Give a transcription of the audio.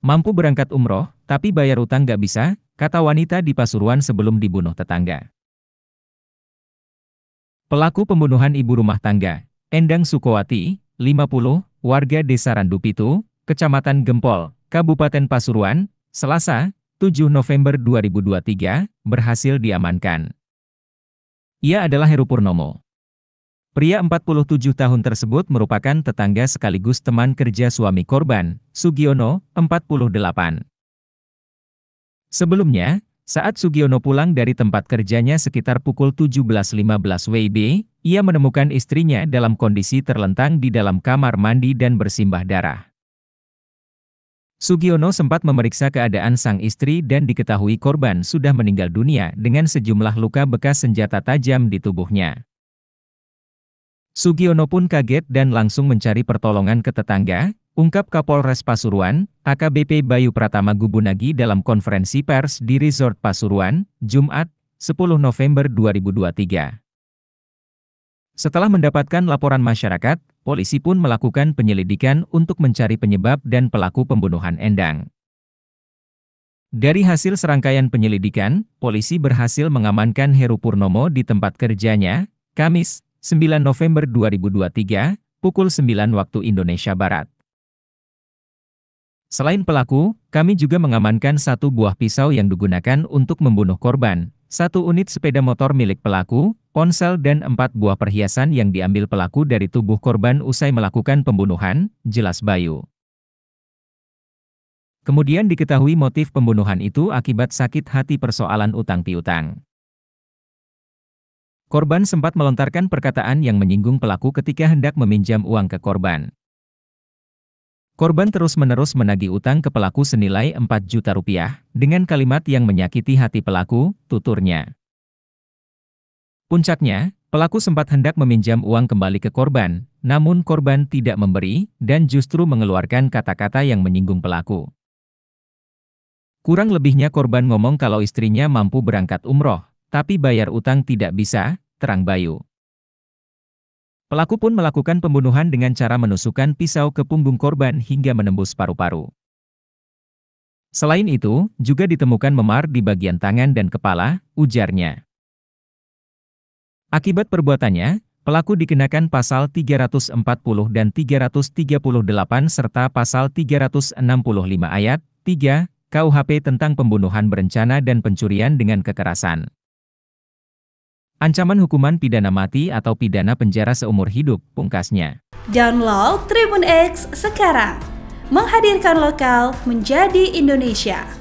Mampu berangkat umroh, tapi bayar utang gak bisa, kata wanita di Pasuruan sebelum dibunuh tetangga. Pelaku pembunuhan ibu rumah tangga, Endang Sukowati, 50, warga Desa Randupitu, Kecamatan Gempol, Kabupaten Pasuruan, Selasa, 7 November 2023, berhasil diamankan. Ia adalah Heru Purnomo. Pria 47 tahun tersebut merupakan tetangga sekaligus teman kerja suami korban, Sugiono, 48. Sebelumnya, saat Sugiono pulang dari tempat kerjanya sekitar pukul 17.15 WIB, ia menemukan istrinya dalam kondisi terlentang di dalam kamar mandi dan bersimbah darah. Sugiono sempat memeriksa keadaan sang istri dan diketahui korban sudah meninggal dunia dengan sejumlah luka bekas senjata tajam di tubuhnya. Sugiono pun kaget dan langsung mencari pertolongan ke tetangga, ungkap Kapolres Pasuruan, AKBP Bayu Pratama Gubunagi dalam konferensi pers di Resort Pasuruan, Jumat, 10 November 2023. Setelah mendapatkan laporan masyarakat, polisi pun melakukan penyelidikan untuk mencari penyebab dan pelaku pembunuhan Endang. Dari hasil serangkaian penyelidikan, polisi berhasil mengamankan Heru Purnomo di tempat kerjanya, Kamis, 9 November 2023, pukul 9 waktu Indonesia Barat. Selain pelaku, kami juga mengamankan satu buah pisau yang digunakan untuk membunuh korban, satu unit sepeda motor milik pelaku, ponsel dan empat buah perhiasan yang diambil pelaku dari tubuh korban usai melakukan pembunuhan, jelas Bayu. Kemudian diketahui motif pembunuhan itu akibat sakit hati persoalan utang piutang. Korban sempat melontarkan perkataan yang menyinggung pelaku ketika hendak meminjam uang ke korban. Korban terus-menerus menagih utang ke pelaku senilai 4 juta rupiah, dengan kalimat yang menyakiti hati pelaku, tuturnya. Puncaknya, pelaku sempat hendak meminjam uang kembali ke korban, namun korban tidak memberi, dan justru mengeluarkan kata-kata yang menyinggung pelaku. Kurang lebihnya korban ngomong kalau istrinya mampu berangkat umroh, tapi bayar utang tidak bisa, terang Bayu. Pelaku pun melakukan pembunuhan dengan cara menusukkan pisau ke punggung korban hingga menembus paru-paru. Selain itu, juga ditemukan memar di bagian tangan dan kepala, ujarnya. Akibat perbuatannya, pelaku dikenakan pasal 340 dan 338 serta pasal 365 ayat 3 KUHP tentang pembunuhan berencana dan pencurian dengan kekerasan. Ancaman hukuman pidana mati atau pidana penjara seumur hidup, pungkasnya. Download Tribun X sekarang. Menghadirkan lokal menjadi Indonesia.